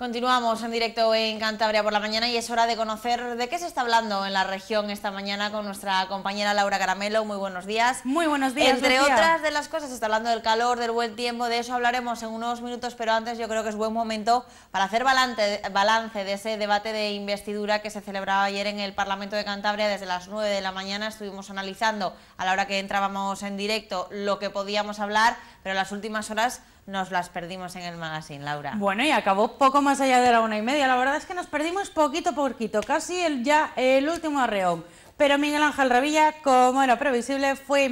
Continuamos en directo en Cantabria por la mañana y es hora de conocer de qué se está hablando en la región esta mañana con nuestra compañera Laura Caramelo. Muy buenos días. Muy buenos días. Entre otras de las cosas, se está hablando del calor, del buen tiempo, de eso hablaremos en unos minutos, pero antes yo creo que es buen momento para hacer balance, balance de ese debate de investidura que se celebraba ayer en el Parlamento de Cantabria desde las 9 de la mañana. Estuvimos analizando a la hora que entrábamos en directo lo que podíamos hablar, pero en las últimas horas nos las perdimos en el magazine, Laura. Bueno, y acabó poco más allá de la una y media. La verdad es que nos perdimos poquito a poquito, casi el, ya el último arreón. Pero Miguel Ángel Revilla, como era previsible, fue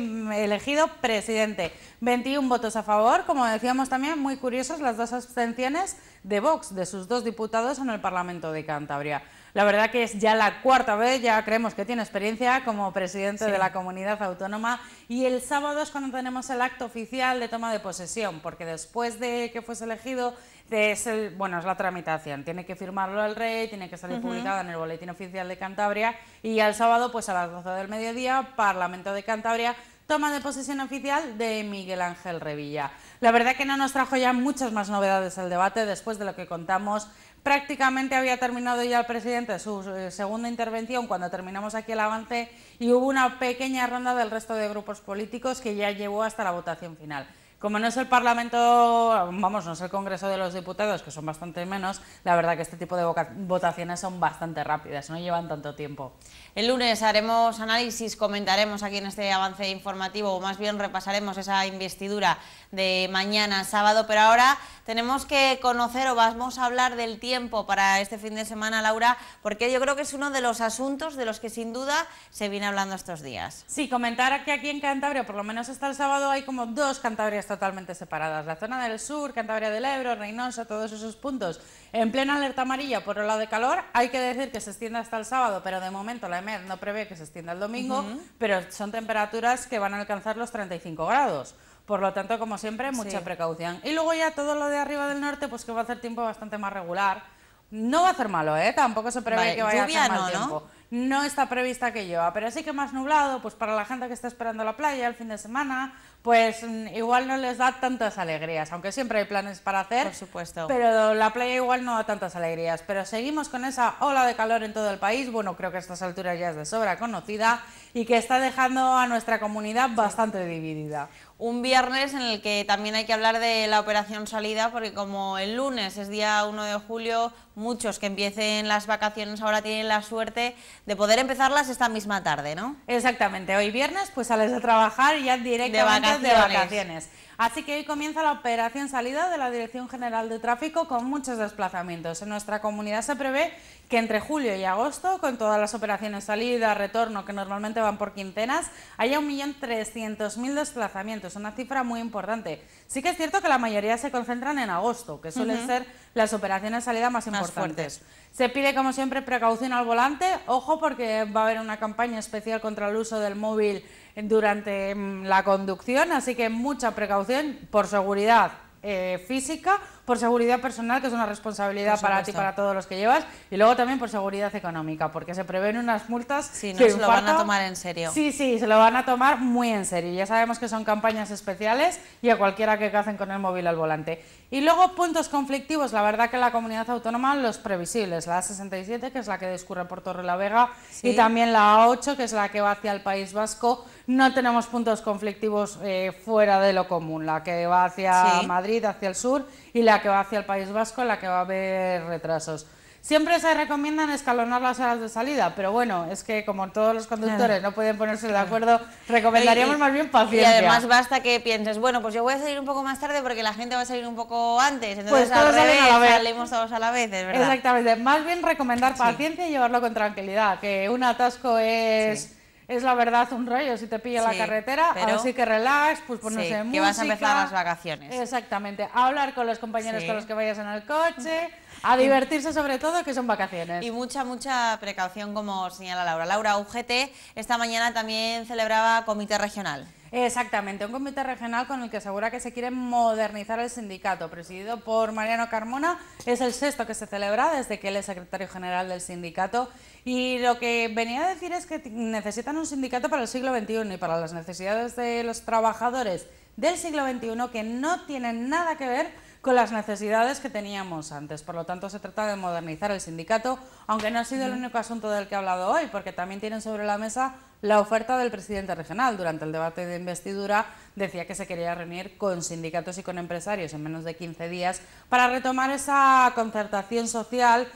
elegido presidente. 21 votos a favor, como decíamos también, muy curiosas las dos abstenciones de Vox, de sus dos diputados en el Parlamento de Cantabria. La verdad que es ya la cuarta vez, ya creemos que tiene experiencia como presidente de la comunidad autónoma y el sábado es cuando tenemos el acto oficial de toma de posesión, porque después de que fuese elegido es el, bueno, es la tramitación, tiene que firmarlo el rey, tiene que salir publicado en el Boletín Oficial de Cantabria y al sábado pues a las 12 del mediodía, Parlamento de Cantabria toma de posesión oficial de Miguel Ángel Revilla. La verdad que no nos trajo ya muchas más novedades al debate después de lo que contamos prácticamente había terminado ya el presidente su eh, segunda intervención cuando terminamos aquí el avance y hubo una pequeña ronda del resto de grupos políticos que ya llevó hasta la votación final. Como no es el Parlamento, vamos, no es el Congreso de los Diputados, que son bastante menos, la verdad que este tipo de votaciones son bastante rápidas, no llevan tanto tiempo. El lunes haremos análisis, comentaremos aquí en este avance informativo, o más bien repasaremos esa investidura de mañana, sábado, pero ahora tenemos que conocer o vamos a hablar del tiempo para este fin de semana, Laura, porque yo creo que es uno de los asuntos de los que sin duda se viene hablando estos días. Sí, comentar que aquí en Cantabria, por lo menos hasta el sábado, hay como dos Cantabrias totalmente separadas. La zona del sur, Cantabria del Ebro, Reynosa, todos esos puntos en plena alerta amarilla por el lado de calor. Hay que decir que se extiende hasta el sábado, pero de momento la EMED no prevé que se extienda el domingo, pero son temperaturas que van a alcanzar los 35 grados. Por lo tanto, como siempre, mucha precaución. Y luego ya todo lo de arriba del norte, pues que va a hacer tiempo bastante más regular. No va a hacer malo, ¿eh? Tampoco se prevé que vaya a hacer mal tiempo no está prevista que llueva, pero sí que más nublado, pues para la gente que está esperando la playa el fin de semana, pues mm, igual no les da tantas alegrías, aunque siempre hay planes para hacer. Por supuesto. Pero la playa igual no da tantas alegrías, pero seguimos con esa ola de calor en todo el país, bueno, creo que a estas alturas ya es de sobra conocida y que está dejando a nuestra comunidad bastante dividida un viernes en el que también hay que hablar de la operación salida, porque como el lunes es día 1 de julio, muchos que empiecen las vacaciones ahora tienen la suerte de poder empezarlas esta misma tarde, ¿no? Exactamente, hoy viernes pues sales de trabajar y ya directamente de vacaciones. De vacaciones. Así que hoy comienza la operación salida de la Dirección General de Tráfico con muchos desplazamientos. En nuestra comunidad se prevé que entre julio y agosto, con todas las operaciones salida, retorno, que normalmente van por quintenas, haya 1.300.000 desplazamientos, una cifra muy importante. Sí que es cierto que la mayoría se concentran en agosto, que suelen ser las operaciones salida más, importantes. Se pide, como siempre, precaución al volante. Ojo porque va a haber una campaña especial contra el uso del móvil durante mm, la conducción, así que mucha precaución por seguridad eh, física por seguridad personal, que es una responsabilidad para ti y para todos los que llevas, y luego también por seguridad económica, porque se prevén unas multas. si no se lo van a tomar en serio. Sí, sí, se lo van a tomar muy en serio. Ya sabemos que son campañas especiales y a cualquiera que hacen con el móvil al volante. Y luego puntos conflictivos, la verdad que la comunidad autónoma los previsibles, la A67 que es la que discurre por Torre la Vega y también la A8 que es la que va hacia el País Vasco, no tenemos puntos conflictivos eh, fuera de lo común, la que va hacia Madrid, hacia el sur y la que va hacia el País Vasco en la que va a haber retrasos. Siempre se recomiendan escalonar las horas de salida, pero bueno, es que como todos los conductores no pueden ponerse de acuerdo, recomendaríamos más bien paciencia. Y además basta que pienses, bueno, pues yo voy a salir un poco más tarde porque la gente va a salir un poco antes, entonces revés, pues a la vez. salimos todos a la vez, verdad. Exactamente, más bien recomendar paciencia y llevarlo con tranquilidad, que un atasco es es la verdad un rollo si te pilla la carretera, pero... así que relax, pues, pues no sé, música. que vas a empezar las vacaciones. Exactamente, a hablar con los compañeros con los que vayas en el coche, a divertirse sobre todo, que son vacaciones. Y mucha, mucha precaución, como señala Laura. Laura UGT esta mañana también celebraba comité regional. Exactamente, un comité regional con el que asegura que se quiere modernizar el sindicato, presidido por Mariano Carmona, es el sexto que se celebra desde que él es secretario general del sindicato y lo que venía a decir es que necesitan un sindicato para el siglo XXI y para las necesidades de los trabajadores del siglo XXI que no tienen nada que ver con las necesidades que teníamos antes. Por lo tanto, se trata de modernizar el sindicato, aunque no ha sido el único asunto del que he hablado hoy, porque también tienen sobre la mesa la oferta del presidente regional. Durante el debate de investidura decía que se quería reunir con sindicatos y con empresarios en menos de 15 días para retomar esa concertación social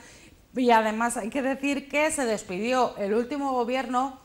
y además hay que decir que se despidió el último gobierno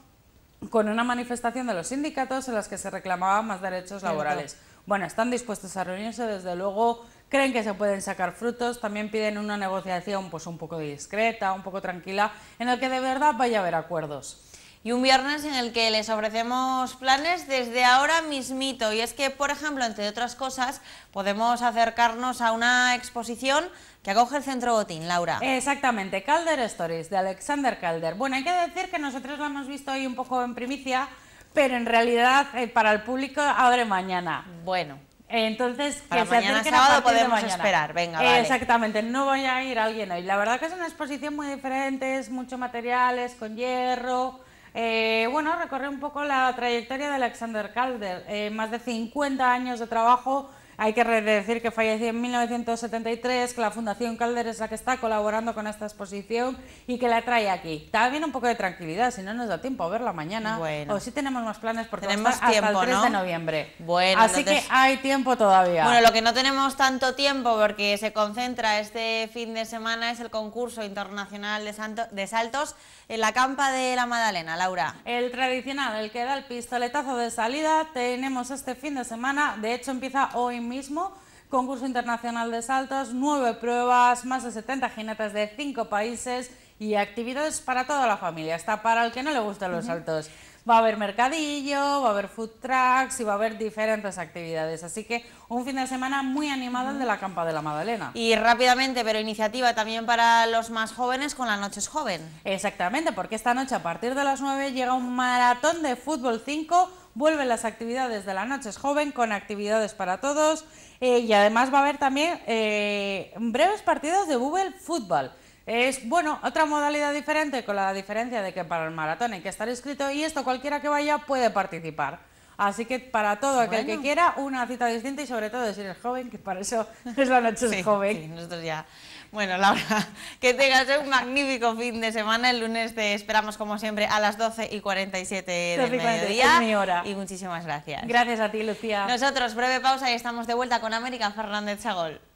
con una manifestación de los sindicatos en las que se reclamaban más derechos laborales. Bueno, están dispuestos a reunirse, desde luego creen que se pueden sacar frutos, también piden una negociación pues un poco discreta, un poco tranquila, en el que de verdad vaya a haber acuerdos y un viernes en el que les ofrecemos planes desde ahora mismito. Y es que, por ejemplo, entre otras cosas, podemos acercarnos a una exposición que acoge el Centro Botín, Laura. Exactamente, Calder Stories, de Alexander Calder. Bueno, hay que decir que nosotros la hemos visto hoy un poco en primicia, pero en realidad eh, para el público abre mañana. Bueno. Entonces, para que mañana sábado podemos esperar, venga, Exactamente, no voy a ir alguien hoy. La verdad que es una exposición muy diferente, es mucho material, es con hierro, eh, bueno, recorre un poco la trayectoria de Alexander Calder, eh, más de 50 años de trabajo hay que decir que falleció en 1973, que la Fundación Calder es la que está colaborando con esta exposición y que la trae aquí. También un poco de tranquilidad, si no nos da tiempo a verla mañana. Bueno. O si tenemos más planes porque tenemos hasta, tiempo, el 3 de noviembre. Bueno, Así que hay tiempo todavía. Bueno, lo que no tenemos tanto tiempo porque se concentra este fin de semana es el concurso internacional de, de saltos en la campa de la Madalena, Laura. El tradicional, el que da el pistoletazo de salida, tenemos este fin de semana. De hecho, empieza hoy mismo. Concurso internacional de saltos, nueve pruebas, más de 70 jinetas de cinco países y actividades para toda la familia, hasta para el que no le gustan los saltos. Va a haber mercadillo, va a haber food trucks y va a haber diferentes actividades. Así que un fin de semana muy animado el de la Campa de la Madalena Y rápidamente, pero iniciativa también para los más jóvenes con la noches Joven. Exactamente, porque esta noche a partir de las 9 llega un maratón de fútbol 5 vuelven las actividades de la noche es joven con actividades para todos eh, y además va a haber también eh, breves partidos de Google Fútbol. Es, bueno, otra modalidad diferente con la diferencia de que para el maratón hay que estar inscrito y esto cualquiera que vaya puede participar. Así que para todo aquel que quiera, una cita distinta y sobre todo si eres joven, que para eso es la noche de joven. Sí, nosotros ya. Bueno, Laura, que tengas un magnífico fin de semana. El lunes te esperamos, como siempre, a las 12 y 47 del mediodía. de mi hora. Y muchísimas gracias. Gracias a ti, Lucía. Nosotros, breve pausa y estamos de vuelta con América Fernández Chagol.